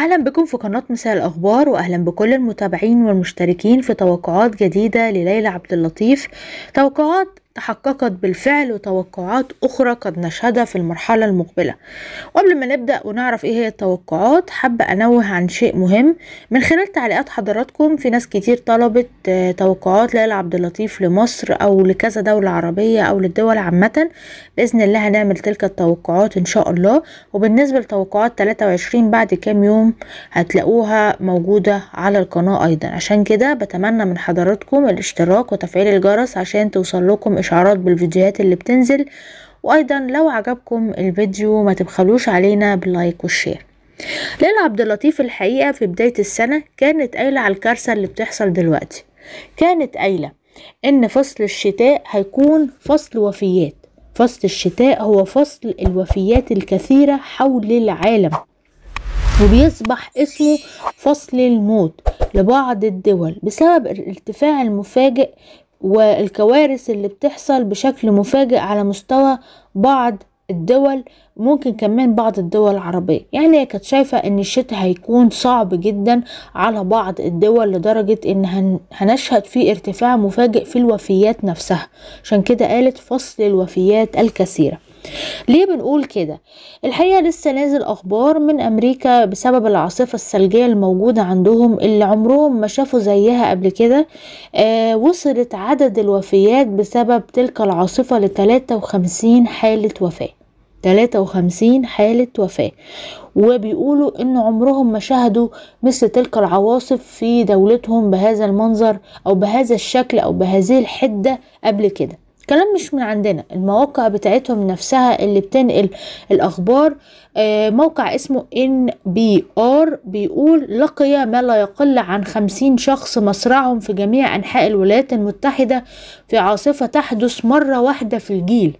أهلا بكم في قناة مساء الأخبار وأهلا بكل المتابعين والمشتركين في توقعات جديدة لليلى عبد اللطيف توقعات تحققت بالفعل وتوقعات أخرى قد نشهدها في المرحلة المقبلة وقبل ما نبدأ ونعرف إيه هي التوقعات حابة أنوه عن شيء مهم من خلال تعليقات حضراتكم في ناس كتير طلبت آه، توقعات ليلى عبد اللطيف لمصر أو لكذا دولة عربية أو للدول عامة بإذن الله هنعمل تلك التوقعات إن شاء الله وبالنسبة لتوقعات 23 بعد كام يوم هتلاقوها موجودة على القناة أيضا عشان كده بتمنى من حضراتكم الاشتراك وتفعيل الجرس عشان توصل لكم اشعارات بالفيديوهات اللي بتنزل وايضا لو عجبكم الفيديو ما تبخلوش علينا باللايك والشير ليلى عبد اللطيف الحقيقه في بدايه السنه كانت قايله على الكارثه اللي بتحصل دلوقتي كانت قايله ان فصل الشتاء هيكون فصل وفيات فصل الشتاء هو فصل الوفيات الكثيره حول العالم وبيصبح اسمه فصل الموت لبعض الدول بسبب الارتفاع المفاجئ والكوارث اللي بتحصل بشكل مفاجئ على مستوى بعض الدول ممكن كمان بعض الدول العربية يعني هي كانت شايفة ان الشتاء هيكون صعب جدا على بعض الدول لدرجة ان هنشهد فيه ارتفاع مفاجئ في الوفيات نفسها عشان كده قالت فصل الوفيات الكثيرة ليه بنقول كده الحقيقة لسه نازل أخبار من أمريكا بسبب العاصفة الثلجية الموجودة عندهم اللي عمرهم ما شافوا زيها قبل كده آه وصلت عدد الوفيات بسبب تلك العاصفة ل 53 حالة وفاة 53 حالة وفاة وبيقولوا ان عمرهم ما شاهدوا مثل تلك العواصف في دولتهم بهذا المنظر او بهذا الشكل او بهذه الحدة قبل كده الكلام مش من عندنا المواقع بتاعتهم نفسها اللي بتنقل الاخبار آه، موقع اسمه ان بي ار بيقول لقي ما لا يقل عن خمسين شخص مصرعهم في جميع انحاء الولايات المتحدة في عاصفة تحدث مرة واحدة في الجيل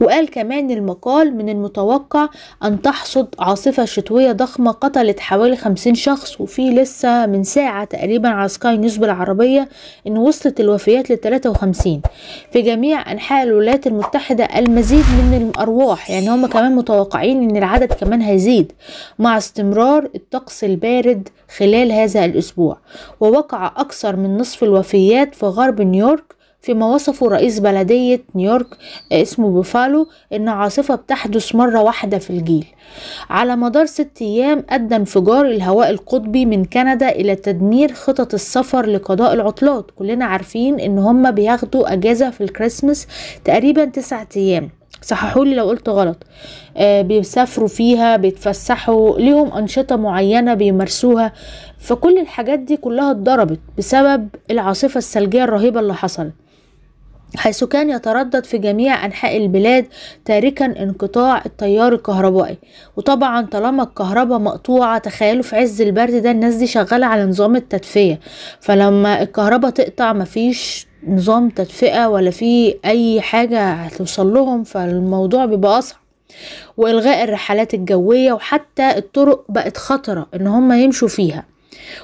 وقال كمان المقال من المتوقع أن تحصد عاصفة شتوية ضخمة قتلت حوالي خمسين شخص وفي لسه من ساعة تقريبا على سكاي نيوز بالعربية إن وصلت الوفيات لتلاتة وخمسين في جميع أنحاء الولايات المتحدة المزيد من الأرواح يعني هما كمان متوقعين إن العدد كمان هيزيد مع استمرار الطقس البارد خلال هذا الأسبوع ووقع أكثر من نصف الوفيات في غرب نيويورك فيما وصفه رئيس بلدية نيويورك آه، اسمه بوفالو إن عاصفة بتحدث مرة واحدة في الجيل على مدار ست أيام أدى انفجار الهواء القطبي من كندا إلى تدمير خطط السفر لقضاء العطلات كلنا عارفين إن هما بياخدوا أجازة في الكريسماس تقريبا تسعة أيام صححولي لو قلت غلط آه بيسافروا فيها بيتفسحوا ليهم أنشطة معينة بيمارسوها فكل الحاجات دي كلها اتضربت بسبب العاصفة الثلجية الرهيبة اللي حصلت حيث كان يتردد في جميع أنحاء البلاد تاركا انقطاع التيار الكهربائي وطبعا طالما الكهرباء مقطوعة تخيلوا في عز البرد ده الناس دي شغالة على نظام التدفئة فلما الكهرباء تقطع مفيش نظام تدفئة ولا في أي حاجة هتوصل لهم فالموضوع بيبقى أصعب وإلغاء الرحلات الجوية وحتى الطرق بقت خطرة إن هم يمشوا فيها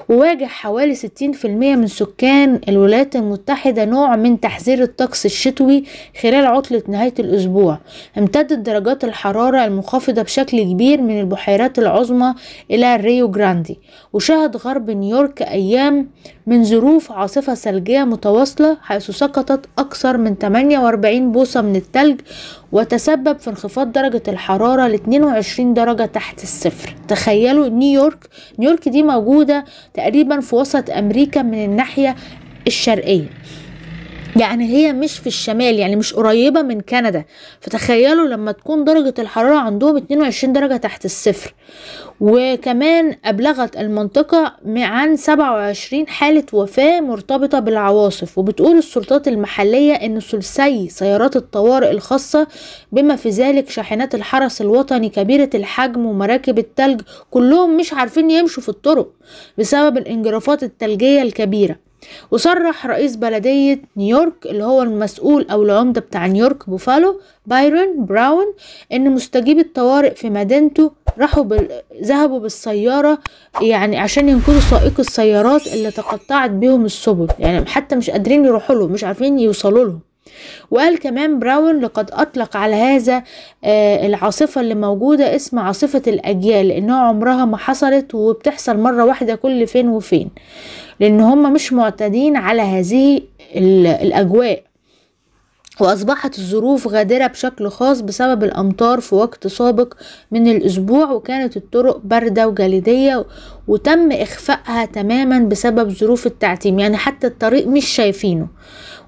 وواجه حوالي 60% من سكان الولايات المتحدة نوع من تحذير الطقس الشتوي خلال عطلة نهاية الأسبوع امتدت درجات الحرارة المنخفضة بشكل كبير من البحيرات العظمى إلى ريو جراندي وشهد غرب نيويورك أيام من ظروف عاصفة ثلجية متواصلة حيث سقطت أكثر من 48 بوصة من الثلج وتسبب في انخفاض درجة الحرارة ل 22 درجة تحت الصفر تخيلوا نيويورك نيويورك دي موجودة تقريبا في وسط أمريكا من الناحية الشرقية يعني هي مش في الشمال يعني مش قريبة من كندا فتخيلوا لما تكون درجة الحرارة عندهم 22 درجة تحت الصفر وكمان أبلغت المنطقة عن 27 حالة وفاة مرتبطة بالعواصف وبتقول السلطات المحلية أن ثلثي سيارات الطوارئ الخاصة بما في ذلك شاحنات الحرس الوطني كبيرة الحجم ومراكب التلج كلهم مش عارفين يمشوا في الطرق بسبب الانجرافات التلجية الكبيرة وصرح رئيس بلدية نيويورك اللي هو المسؤول أو العمدة بتاع نيويورك بوفالو بايرون براون إن مستجيب الطوارئ في مدينته راحوا بال... ذهبوا بالسيارة يعني عشان ينقذوا سائقي السيارات اللي تقطعت بهم السبل يعني حتى مش قادرين يروحوا له مش عارفين يوصلوا لهم وقال كمان براون لقد أطلق على هذا آه، العاصفة اللي موجودة اسم عاصفة الأجيال لأنها عمرها ما حصلت وبتحصل مرة واحدة كل فين وفين لأن هم مش معتادين على هذه الأجواء وأصبحت الظروف غادرة بشكل خاص بسبب الأمطار في وقت سابق من الأسبوع وكانت الطرق باردة وجليدية وتم إخفائها تماما بسبب ظروف التعتيم يعني حتى الطريق مش شايفينه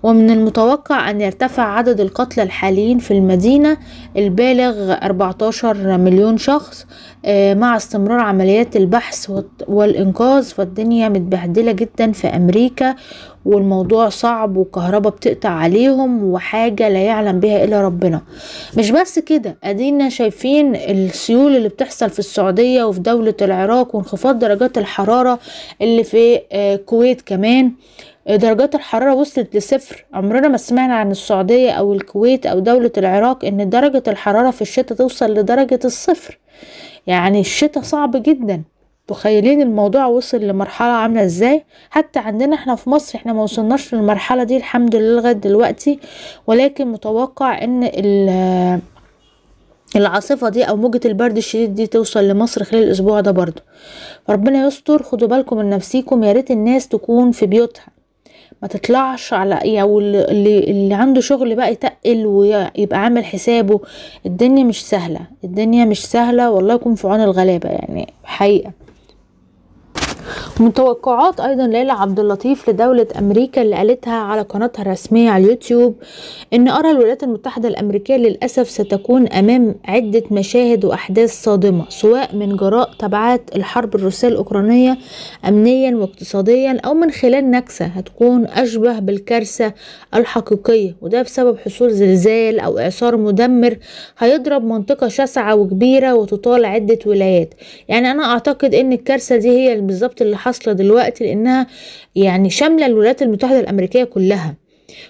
ومن المتوقع أن يرتفع عدد القتلى الحاليين في المدينة البالغ 14 مليون شخص آه، مع استمرار عمليات البحث والإنقاذ فالدنيا متبهدلة جدا في أمريكا والموضوع صعب وكهرباء بتقطع عليهم وحاجة لا يعلم بها إلا ربنا مش بس كده أدينا شايفين السيول اللي بتحصل في السعودية وفي دولة العراق وانخفاض درجات الحرارة اللي في الكويت آه، كمان آه، درجات الحرارة وصلت لصفر عمرنا ما سمعنا عن السعودية أو الكويت أو دولة العراق إن درجة الحرارة في الشتاء توصل لدرجة الصفر يعني الشتاء صعب جدا متخيلين الموضوع وصل لمرحلة عاملة ازاي حتى عندنا احنا في مصر احنا ما وصلناش للمرحلة دي الحمد لله لغاية دلوقتي ولكن متوقع ان العاصفه دي او موجه البرد الشديد دي توصل لمصر خلال الاسبوع ده برضو ربنا يستر خدوا بالكم من نفسيكم يا ريت الناس تكون في بيوتها ما تطلعش على إيه، او اللي, اللي عنده شغل بقى يتقل ويبقى عامل حسابه الدنيا مش سهله الدنيا مش سهله والله يكون في عون الغلابه يعني حقيقه ومن توقعات ايضا ليلى عبد اللطيف لدوله امريكا اللي قالتها على قناتها الرسميه على اليوتيوب ان ارى الولايات المتحده الامريكيه للاسف ستكون امام عده مشاهد واحداث صادمه سواء من جراء تبعات الحرب الروسيه الاوكرانيه امنيا واقتصاديا او من خلال نكسه هتكون اشبه بالكارثه الحقيقيه وده بسبب حصول زلزال او اعصار مدمر هيضرب منطقه شاسعه وكبيره وتطال عده ولايات يعني انا اعتقد ان الكارثه دي هي بالظبط اللي حاصلة دلوقتي لأنها يعني شاملة الولايات المتحدة الأمريكية كلها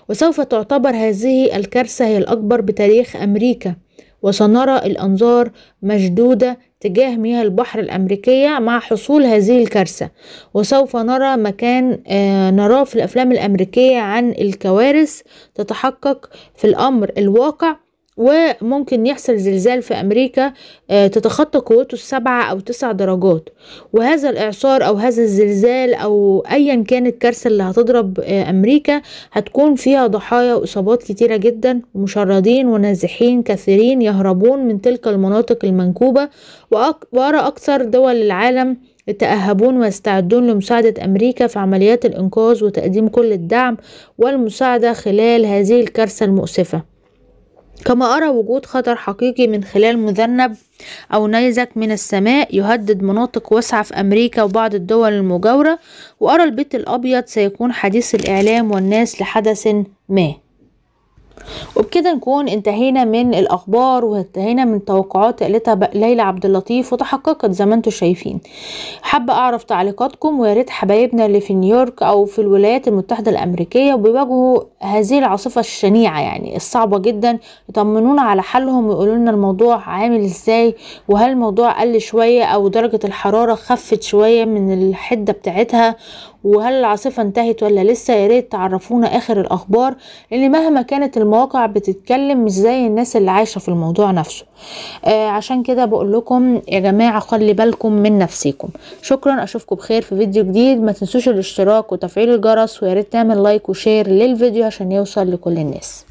وسوف تعتبر هذه الكارثة هي الأكبر بتاريخ أمريكا وسنرى الأنظار مشدودة تجاه مياه البحر الأمريكية مع حصول هذه الكارثة وسوف نرى مكان آه، نراه في الأفلام الأمريكية عن الكوارث تتحقق في الأمر الواقع وممكن يحصل زلزال في أمريكا آه، تتخطى قوته السبعة أو تسع درجات وهذا الإعصار أو هذا الزلزال أو أيا كانت الكارثة اللي هتضرب آه، أمريكا هتكون فيها ضحايا وإصابات كتيرة جدا ومشردين ونازحين كثيرين يهربون من تلك المناطق المنكوبة وأرى أكثر دول العالم يتأهبون ويستعدون لمساعدة أمريكا في عمليات الإنقاذ وتقديم كل الدعم والمساعدة خلال هذه الكارثة المؤسفة كما أرى وجود خطر حقيقي من خلال مذنب أو نيزك من السماء يهدد مناطق واسعة في أمريكا وبعض الدول المجاورة وأرى البيت الأبيض سيكون حديث الإعلام والناس لحدث ما وبكده نكون انتهينا من الاخبار وانتهينا من توقعات قالتها ليلى عبد اللطيف وتحققت زي ما انتم شايفين حابه اعرف تعليقاتكم ويا ريت حبايبنا اللي في نيويورك او في الولايات المتحده الامريكيه وبيواجهوا هذه العاصفة الشنيعة يعني الصعبة جدا يطمنونا على حالهم ويقولولنا الموضوع عامل ازاي وهل الموضوع قل شوية او درجة الحرارة خفت شوية من الحدة بتاعتها وهل العاصفة انتهت ولا لسه يا ريت تعرفونا اخر الاخبار لان مهما كانت المواقع بتتكلم مش زي الناس اللي عايشة في الموضوع نفسه آه عشان كده بقول لكم يا جماعة خلي بالكم من نفسيكم شكرا اشوفكم بخير في فيديو جديد ما تنسوش الاشتراك وتفعيل الجرس ويا ريت تعمل لايك وشير للفيديو așa neu soarele colenes.